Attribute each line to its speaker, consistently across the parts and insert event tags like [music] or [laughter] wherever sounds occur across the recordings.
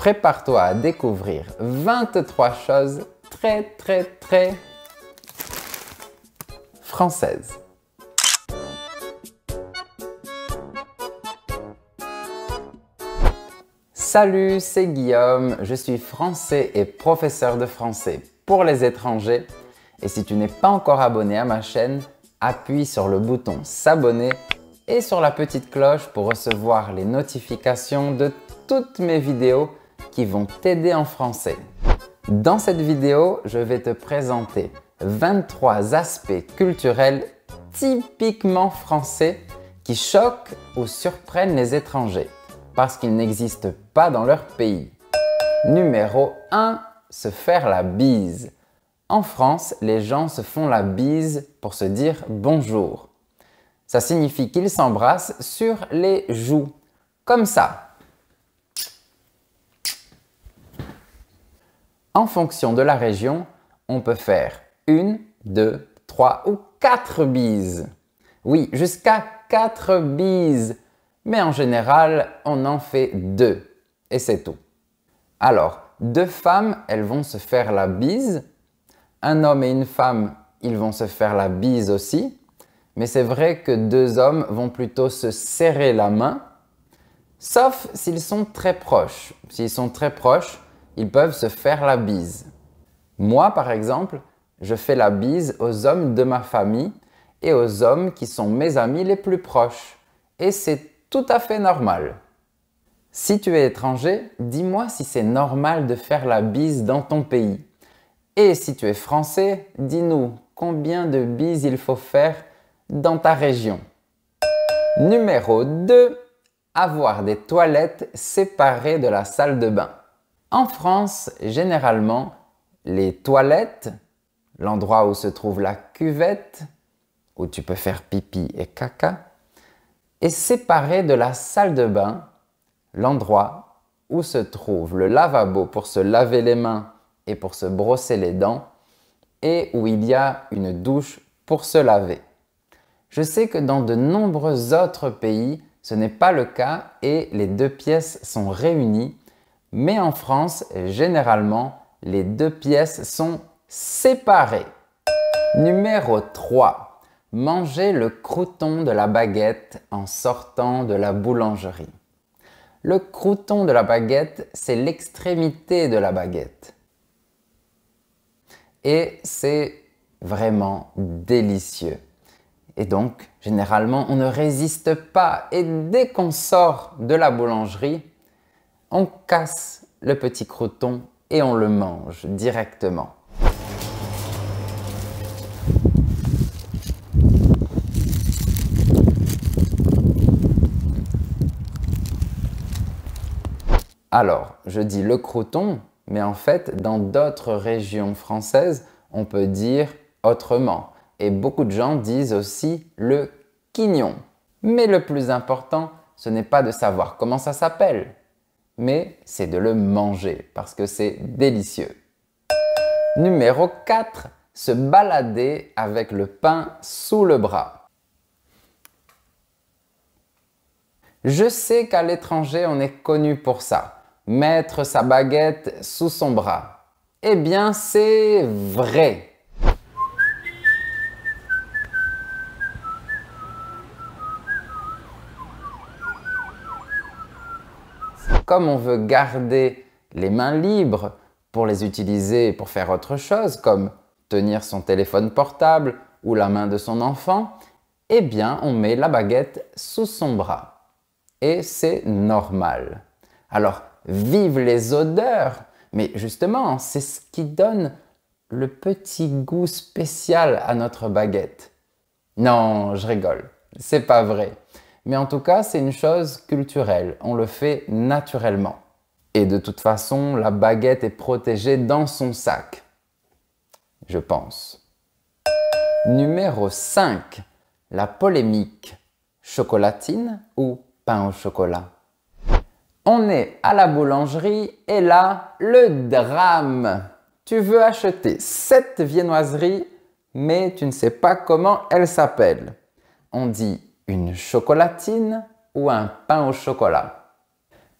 Speaker 1: Prépare-toi à découvrir 23 choses très très très françaises. Salut, c'est Guillaume, je suis français et professeur de français pour les étrangers. Et si tu n'es pas encore abonné à ma chaîne, appuie sur le bouton s'abonner et sur la petite cloche pour recevoir les notifications de toutes mes vidéos qui vont t'aider en français. Dans cette vidéo, je vais te présenter 23 aspects culturels typiquement français qui choquent ou surprennent les étrangers parce qu'ils n'existent pas dans leur pays. Numéro 1. Se faire la bise. En France, les gens se font la bise pour se dire bonjour. Ça signifie qu'ils s'embrassent sur les joues. Comme ça, en fonction de la région, on peut faire une, deux, trois ou quatre bises. Oui, jusqu'à quatre bises. Mais en général, on en fait deux. Et c'est tout. Alors, deux femmes, elles vont se faire la bise. Un homme et une femme, ils vont se faire la bise aussi. Mais c'est vrai que deux hommes vont plutôt se serrer la main, sauf s'ils sont très proches. S'ils sont très proches, ils peuvent se faire la bise. Moi, par exemple, je fais la bise aux hommes de ma famille et aux hommes qui sont mes amis les plus proches. Et c'est tout à fait normal. Si tu es étranger, dis-moi si c'est normal de faire la bise dans ton pays. Et si tu es français, dis-nous combien de bises il faut faire dans ta région. Numéro 2. Avoir des toilettes séparées de la salle de bain. En France, généralement, les toilettes, l'endroit où se trouve la cuvette, où tu peux faire pipi et caca, est séparé de la salle de bain, l'endroit où se trouve le lavabo pour se laver les mains et pour se brosser les dents, et où il y a une douche pour se laver. Je sais que dans de nombreux autres pays, ce n'est pas le cas et les deux pièces sont réunies mais en France, généralement, les deux pièces sont séparées. Numéro 3. Manger le crouton de la baguette en sortant de la boulangerie. Le crouton de la baguette, c'est l'extrémité de la baguette. Et c'est vraiment délicieux. Et donc, généralement, on ne résiste pas. Et dès qu'on sort de la boulangerie, on casse le petit croton et on le mange directement. Alors, je dis le croton, mais en fait, dans d'autres régions françaises, on peut dire autrement. Et beaucoup de gens disent aussi le quignon. Mais le plus important, ce n'est pas de savoir comment ça s'appelle, mais c'est de le manger parce que c'est délicieux. Numéro 4, se balader avec le pain sous le bras. Je sais qu'à l'étranger, on est connu pour ça, mettre sa baguette sous son bras. Eh bien, c'est vrai. comme on veut garder les mains libres pour les utiliser pour faire autre chose, comme tenir son téléphone portable ou la main de son enfant, eh bien on met la baguette sous son bras. Et c'est normal. Alors, vive les odeurs Mais justement, c'est ce qui donne le petit goût spécial à notre baguette. Non, je rigole, c'est pas vrai. Mais en tout cas, c'est une chose culturelle, on le fait naturellement. Et de toute façon, la baguette est protégée dans son sac. Je pense. Numéro 5. La polémique. Chocolatine ou pain au chocolat On est à la boulangerie et là, le drame. Tu veux acheter cette viennoiserie, mais tu ne sais pas comment elle s'appelle. On dit une chocolatine ou un pain au chocolat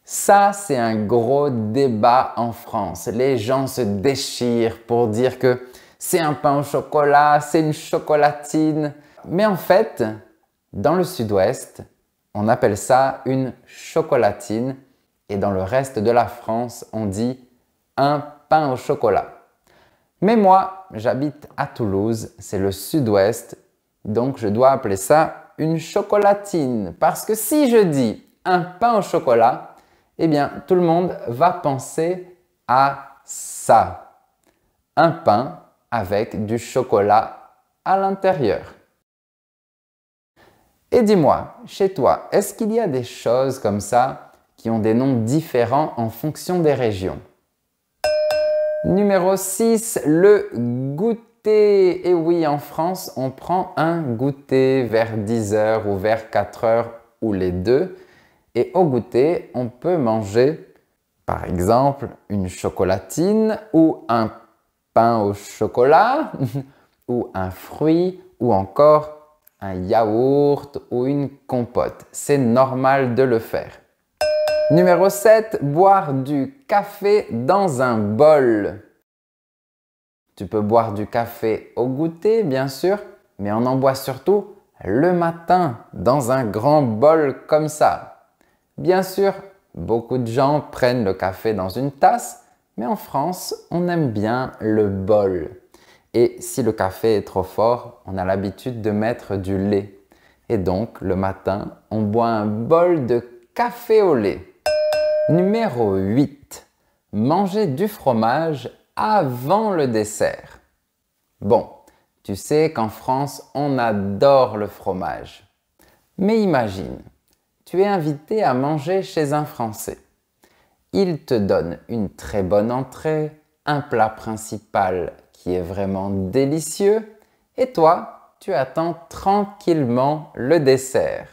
Speaker 1: ça, c'est un gros débat en France. Les gens se déchirent pour dire que c'est un pain au chocolat, c'est une chocolatine. Mais en fait, dans le sud-ouest, on appelle ça une chocolatine et dans le reste de la France, on dit un pain au chocolat. Mais moi, j'habite à Toulouse, c'est le sud-ouest, donc je dois appeler ça une chocolatine. Parce que si je dis un pain au chocolat, eh bien, tout le monde va penser à ça. Un pain avec du chocolat à l'intérieur. Et dis-moi, chez toi, est-ce qu'il y a des choses comme ça qui ont des noms différents en fonction des régions Numéro 6, le goût. Et oui, en France, on prend un goûter vers 10h ou vers 4h ou les deux. Et au goûter, on peut manger par exemple une chocolatine ou un pain au chocolat [laughs] ou un fruit ou encore un yaourt ou une compote. C'est normal de le faire. Numéro 7, boire du café dans un bol. Tu peux boire du café au goûter, bien sûr, mais on en boit surtout le matin dans un grand bol comme ça. Bien sûr, beaucoup de gens prennent le café dans une tasse, mais en France, on aime bien le bol. Et si le café est trop fort, on a l'habitude de mettre du lait. Et donc, le matin, on boit un bol de café au lait. Numéro 8. Manger du fromage avant le dessert. Bon, tu sais qu'en France, on adore le fromage. Mais imagine, tu es invité à manger chez un Français. Il te donne une très bonne entrée, un plat principal qui est vraiment délicieux, et toi, tu attends tranquillement le dessert.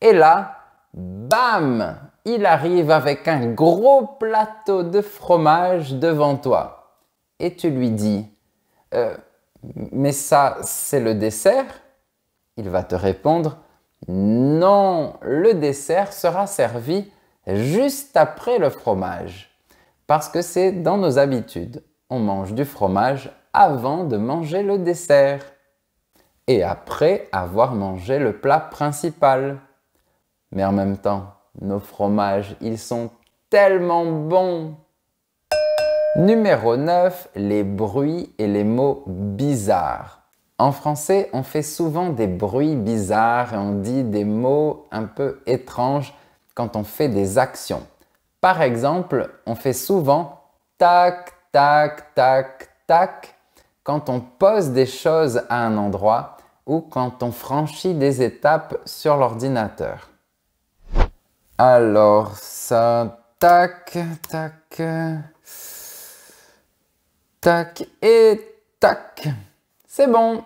Speaker 1: Et là, bam Il arrive avec un gros plateau de fromage devant toi et tu lui dis euh, Mais ça, c'est le dessert il va te répondre Non, le dessert sera servi juste après le fromage. Parce que c'est dans nos habitudes. On mange du fromage avant de manger le dessert et après avoir mangé le plat principal. Mais en même temps, nos fromages, ils sont tellement bons Numéro 9, les bruits et les mots bizarres. En français, on fait souvent des bruits bizarres et on dit des mots un peu étranges quand on fait des actions. Par exemple, on fait souvent tac, tac, tac, tac quand on pose des choses à un endroit ou quand on franchit des étapes sur l'ordinateur. Alors ça, tac, tac. Tac et tac. C'est bon.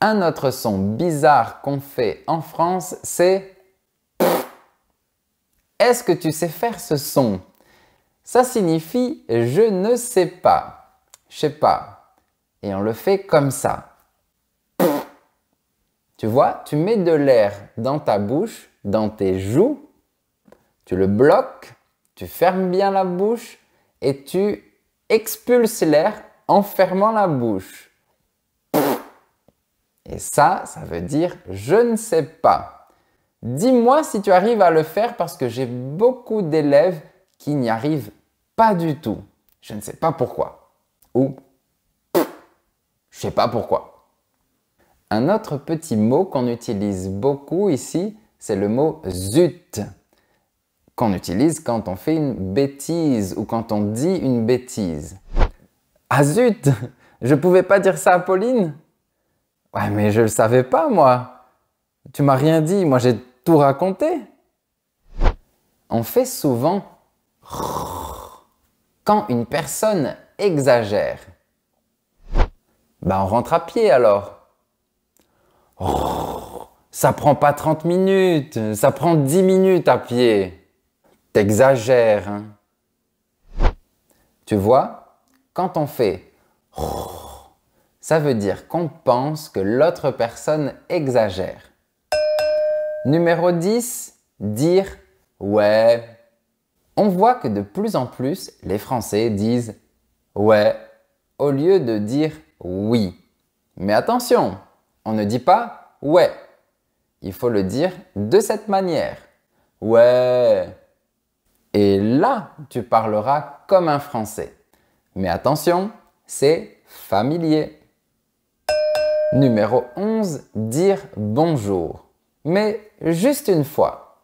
Speaker 1: Un autre son bizarre qu'on fait en France, c'est... Est-ce que tu sais faire ce son Ça signifie je ne sais pas. Je sais pas. Et on le fait comme ça. Tu vois, tu mets de l'air dans ta bouche, dans tes joues, tu le bloques, tu fermes bien la bouche et tu expulse l'air en fermant la bouche. Et ça, ça veut dire je ne sais pas. Dis-moi si tu arrives à le faire parce que j'ai beaucoup d'élèves qui n'y arrivent pas du tout. Je ne sais pas pourquoi. Ou je sais pas pourquoi. Un autre petit mot qu'on utilise beaucoup ici, c'est le mot zut qu'on utilise quand on fait une bêtise ou quand on dit une bêtise. Ah zut Je pouvais pas dire ça à Pauline Ouais, mais je le savais pas, moi. Tu m'as rien dit, moi j'ai tout raconté. On fait souvent quand une personne exagère. Ben on rentre à pied alors. Ça prend pas 30 minutes, ça prend 10 minutes à pied. Exagère, hein. Tu vois, quand on fait ça veut dire qu'on pense que l'autre personne exagère. Numéro 10, dire ouais. On voit que de plus en plus, les Français disent ouais au lieu de dire oui. Mais attention, on ne dit pas ouais. Il faut le dire de cette manière. Ouais. Et là, tu parleras comme un français. Mais attention, c'est familier. Numéro 11, dire bonjour. Mais juste une fois.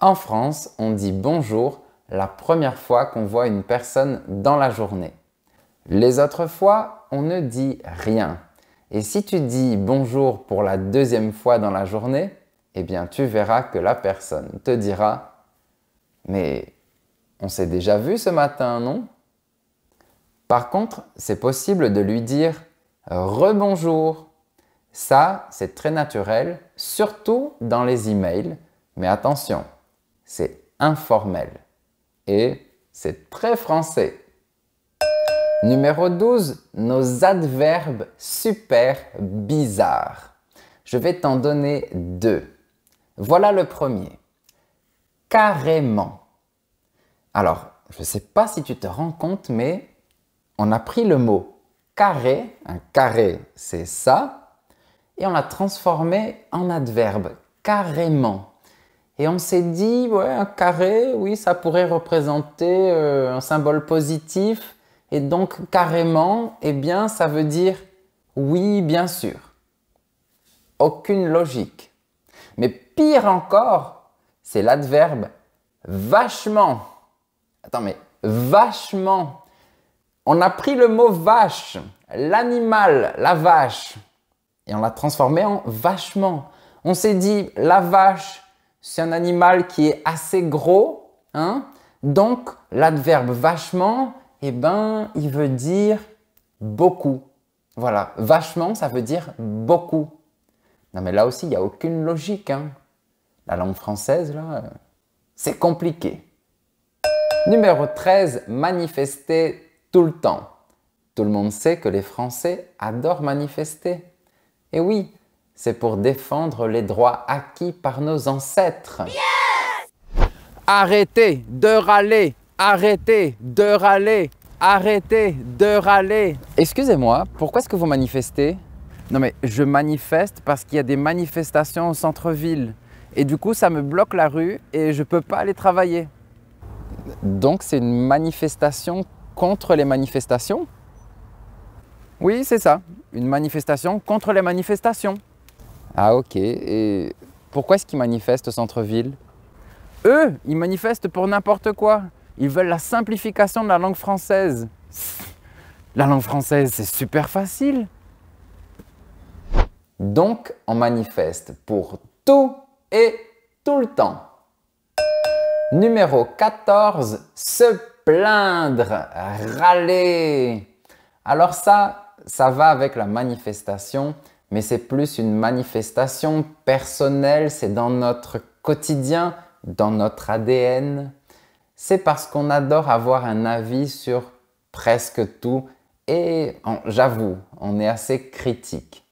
Speaker 1: En France, on dit bonjour la première fois qu'on voit une personne dans la journée. Les autres fois, on ne dit rien. Et si tu dis bonjour pour la deuxième fois dans la journée, eh bien tu verras que la personne te dira mais on s'est déjà vu ce matin, non Par contre, c'est possible de lui dire euh, rebonjour. Ça, c'est très naturel, surtout dans les emails. Mais attention, c'est informel. Et c'est très français. Numéro 12, nos adverbes super bizarres. Je vais t'en donner deux. Voilà le premier carrément. Alors, je ne sais pas si tu te rends compte, mais on a pris le mot carré, un carré c'est ça, et on l'a transformé en adverbe, carrément. Et on s'est dit, ouais, un carré, oui, ça pourrait représenter euh, un symbole positif, et donc carrément, eh bien, ça veut dire oui, bien sûr. Aucune logique. Mais pire encore, c'est l'adverbe vachement. Attends, mais vachement. On a pris le mot vache, l'animal, la vache, et on l'a transformé en vachement. On s'est dit, la vache, c'est un animal qui est assez gros, hein donc l'adverbe vachement, eh ben, il veut dire beaucoup. Voilà, vachement, ça veut dire beaucoup. Non mais là aussi, il n'y a aucune logique. Hein la langue française, là, euh, c'est compliqué. Numéro 13, manifester tout le temps. Tout le monde sait que les Français adorent manifester. Et oui, c'est pour défendre les droits acquis par nos ancêtres. arrêtez de râler, arrêtez de râler, arrêtez de râler. Excusez-moi, pourquoi est-ce que vous manifestez Non mais je manifeste parce qu'il y a des manifestations au centre-ville. Et du coup, ça me bloque la rue et je ne peux pas aller travailler. Donc c'est une manifestation contre les manifestations Oui, c'est ça. Une manifestation contre les manifestations. Ah ok. Et pourquoi est-ce qu'ils manifestent au centre-ville Eux, ils manifestent pour n'importe quoi. Ils veulent la simplification de la langue française. La langue française, c'est super facile. Donc, on manifeste pour tout et tout le temps. Numéro 14, se plaindre, râler. Alors ça, ça va avec la manifestation, mais c'est plus une manifestation personnelle, c'est dans notre quotidien, dans notre ADN. C'est parce qu'on adore avoir un avis sur presque tout et j'avoue, on est assez critique.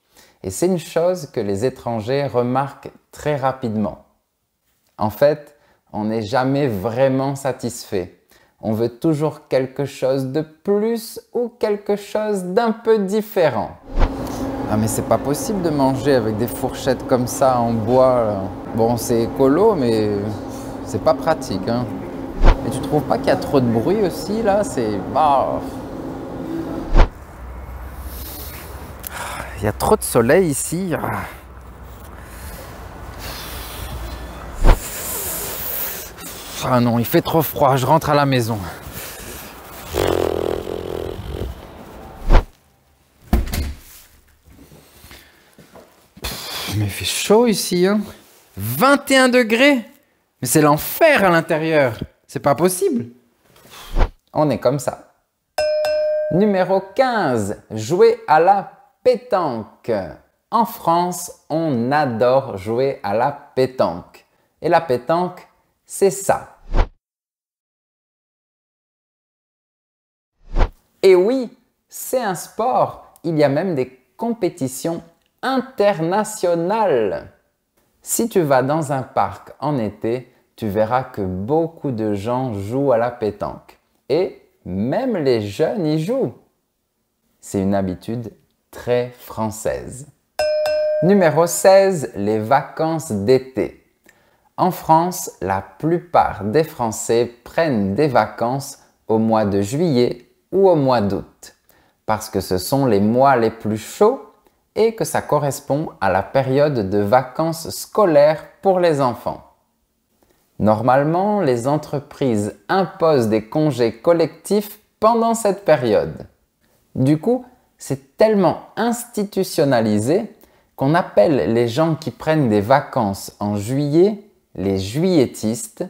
Speaker 1: Et c'est une chose que les étrangers remarquent très rapidement. En fait, on n'est jamais vraiment satisfait. On veut toujours quelque chose de plus ou quelque chose d'un peu différent. Ah mais c'est pas possible de manger avec des fourchettes comme ça en bois. Bon c'est écolo mais c'est pas pratique. Hein. Et tu trouves pas qu'il y a trop de bruit aussi là C'est... Bah, Il y a trop de soleil ici. Ah non, il fait trop froid, je rentre à la maison. Mais il fait chaud ici, hein 21 degrés Mais c'est l'enfer à l'intérieur C'est pas possible On est comme ça. Numéro 15. Jouer à la pétanque. En France, on adore jouer à la pétanque. Et la pétanque, c'est ça. Et oui, c'est un sport. Il y a même des compétitions internationales. Si tu vas dans un parc en été, tu verras que beaucoup de gens jouent à la pétanque. Et même les jeunes y jouent. C'est une habitude très française. Numéro 16, les vacances d'été. En France, la plupart des Français prennent des vacances au mois de juillet ou au mois d'août, parce que ce sont les mois les plus chauds et que ça correspond à la période de vacances scolaires pour les enfants. Normalement, les entreprises imposent des congés collectifs pendant cette période. Du coup, c'est tellement institutionnalisé qu'on appelle les gens qui prennent des vacances en juillet les juilletistes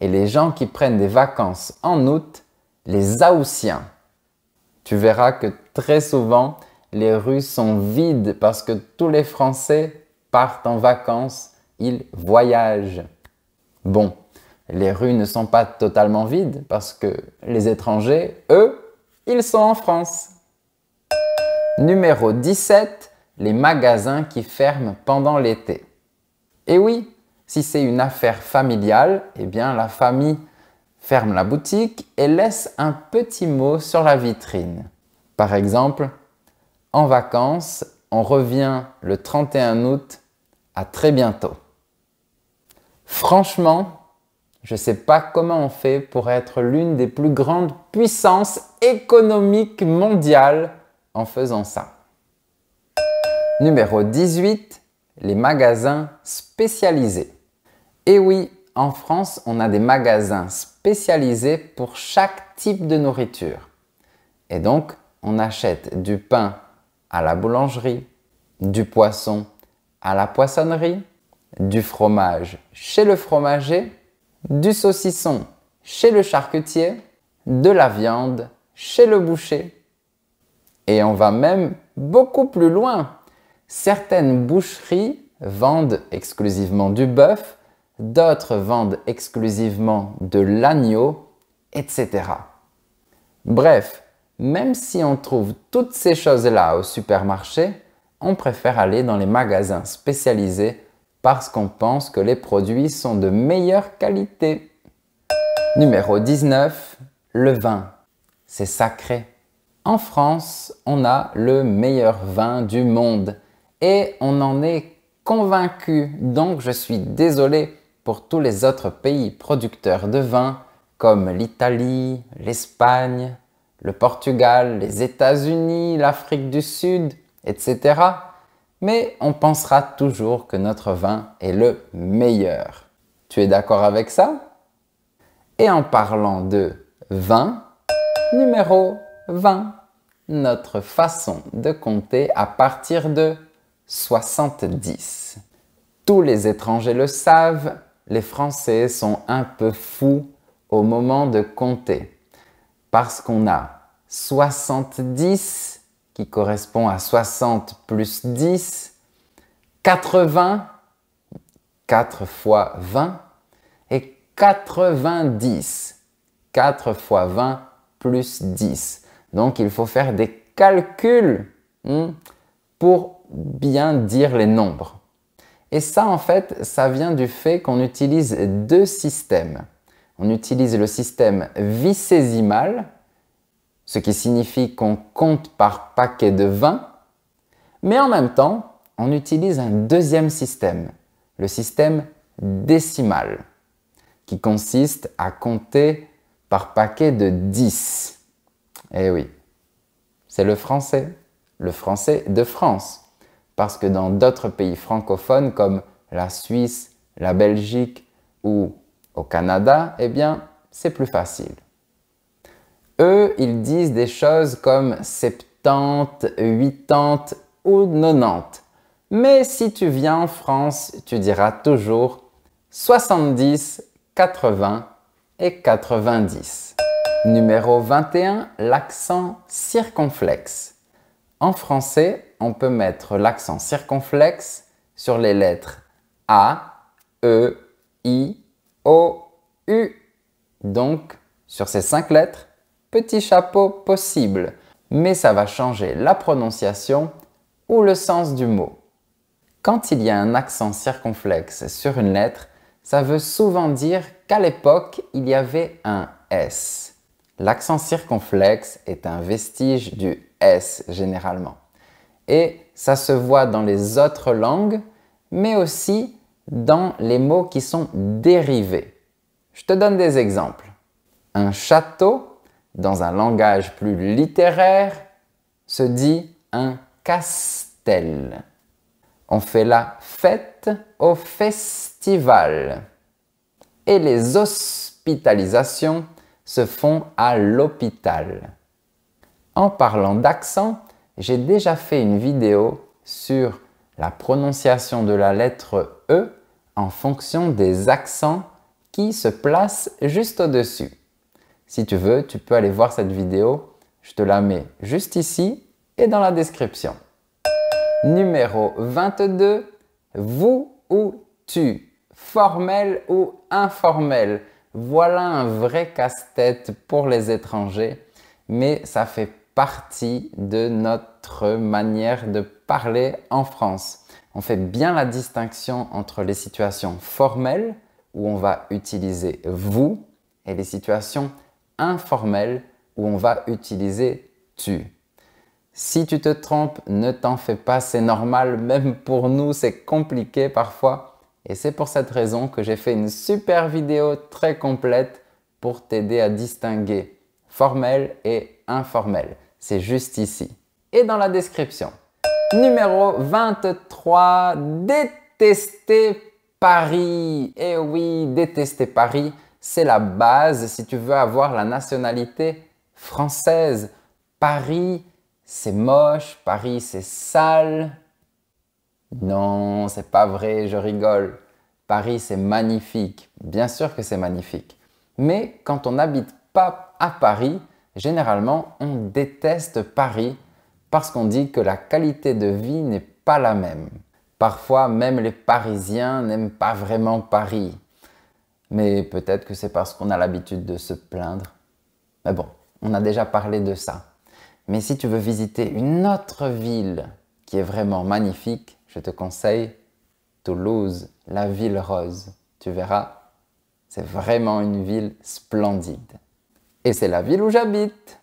Speaker 1: et les gens qui prennent des vacances en août les haussiens. Tu verras que très souvent les rues sont vides parce que tous les Français partent en vacances, ils voyagent. Bon, les rues ne sont pas totalement vides parce que les étrangers, eux, ils sont en France. Numéro 17, les magasins qui ferment pendant l'été. Et eh oui, si c'est une affaire familiale, eh bien la famille ferme la boutique et laisse un petit mot sur la vitrine. Par exemple, en vacances, on revient le 31 août, à très bientôt. Franchement, je ne sais pas comment on fait pour être l'une des plus grandes puissances économiques mondiales en faisant ça. Numéro 18, les magasins spécialisés. Et eh oui, en France, on a des magasins spécialisés pour chaque type de nourriture. Et donc, on achète du pain à la boulangerie, du poisson à la poissonnerie, du fromage chez le fromager, du saucisson chez le charcutier, de la viande chez le boucher, et on va même beaucoup plus loin. Certaines boucheries vendent exclusivement du bœuf, d'autres vendent exclusivement de l'agneau, etc. Bref, même si on trouve toutes ces choses-là au supermarché, on préfère aller dans les magasins spécialisés parce qu'on pense que les produits sont de meilleure qualité. Numéro 19, le vin. C'est sacré. En France, on a le meilleur vin du monde et on en est convaincu. Donc je suis désolé pour tous les autres pays producteurs de vin comme l'Italie, l'Espagne, le Portugal, les États-Unis, l'Afrique du Sud, etc. Mais on pensera toujours que notre vin est le meilleur. Tu es d'accord avec ça Et en parlant de vin, numéro 20. Notre façon de compter à partir de 70. Tous les étrangers le savent, les Français sont un peu fous au moment de compter. Parce qu'on a 70 qui correspond à 60 plus 10, 80, 4 fois 20, et 90, 4 fois 20 plus 10. Donc il faut faire des calculs hmm, pour bien dire les nombres. Et ça, en fait, ça vient du fait qu'on utilise deux systèmes. On utilise le système vicésimal, ce qui signifie qu'on compte par paquet de 20, mais en même temps, on utilise un deuxième système, le système décimal, qui consiste à compter par paquet de 10. Eh oui, c'est le français, le français de France. Parce que dans d'autres pays francophones comme la Suisse, la Belgique ou au Canada, eh bien, c'est plus facile. Eux, ils disent des choses comme 70, 80 ou 90. Mais si tu viens en France, tu diras toujours 70, 80 et 90. Numéro 21, l'accent circonflexe. En français, on peut mettre l'accent circonflexe sur les lettres A, E, I, O, U. Donc, sur ces cinq lettres, petit chapeau possible, mais ça va changer la prononciation ou le sens du mot. Quand il y a un accent circonflexe sur une lettre, ça veut souvent dire qu'à l'époque, il y avait un S. L'accent circonflexe est un vestige du S généralement. Et ça se voit dans les autres langues, mais aussi dans les mots qui sont dérivés. Je te donne des exemples. Un château, dans un langage plus littéraire, se dit un castel. On fait la fête au festival. Et les hospitalisations se font à l'hôpital. En parlant d'accent, j'ai déjà fait une vidéo sur la prononciation de la lettre E en fonction des accents qui se placent juste au-dessus. Si tu veux, tu peux aller voir cette vidéo. Je te la mets juste ici et dans la description. Numéro 22. Vous ou tu. Formel ou informel. Voilà un vrai casse-tête pour les étrangers, mais ça fait partie de notre manière de parler en France. On fait bien la distinction entre les situations formelles, où on va utiliser vous, et les situations informelles, où on va utiliser tu. Si tu te trompes, ne t'en fais pas, c'est normal, même pour nous, c'est compliqué parfois. Et c'est pour cette raison que j'ai fait une super vidéo très complète pour t'aider à distinguer formel et informel. C'est juste ici. Et dans la description. Numéro 23, détester Paris. Eh oui, détester Paris, c'est la base si tu veux avoir la nationalité française. Paris, c'est moche, Paris, c'est sale, non, c'est pas vrai, je rigole. Paris, c'est magnifique. Bien sûr que c'est magnifique. Mais quand on n'habite pas à Paris, généralement, on déteste Paris parce qu'on dit que la qualité de vie n'est pas la même. Parfois, même les Parisiens n'aiment pas vraiment Paris. Mais peut-être que c'est parce qu'on a l'habitude de se plaindre. Mais bon, on a déjà parlé de ça. Mais si tu veux visiter une autre ville qui est vraiment magnifique, je te conseille Toulouse, la ville rose. Tu verras, c'est vraiment une ville splendide. Et c'est la ville où j'habite.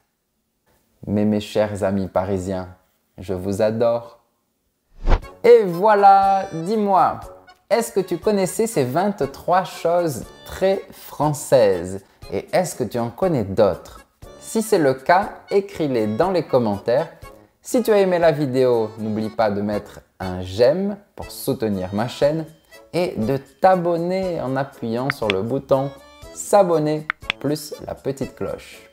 Speaker 1: Mais mes chers amis parisiens, je vous adore. Et voilà, dis-moi, est-ce que tu connaissais ces 23 choses très françaises Et est-ce que tu en connais d'autres Si c'est le cas, écris-les dans les commentaires si tu as aimé la vidéo, n'oublie pas de mettre un j'aime pour soutenir ma chaîne et de t'abonner en appuyant sur le bouton s'abonner plus la petite cloche.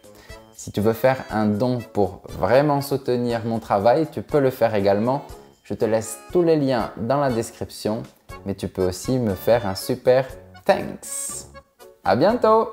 Speaker 1: Si tu veux faire un don pour vraiment soutenir mon travail, tu peux le faire également. Je te laisse tous les liens dans la description, mais tu peux aussi me faire un super thanks. À bientôt!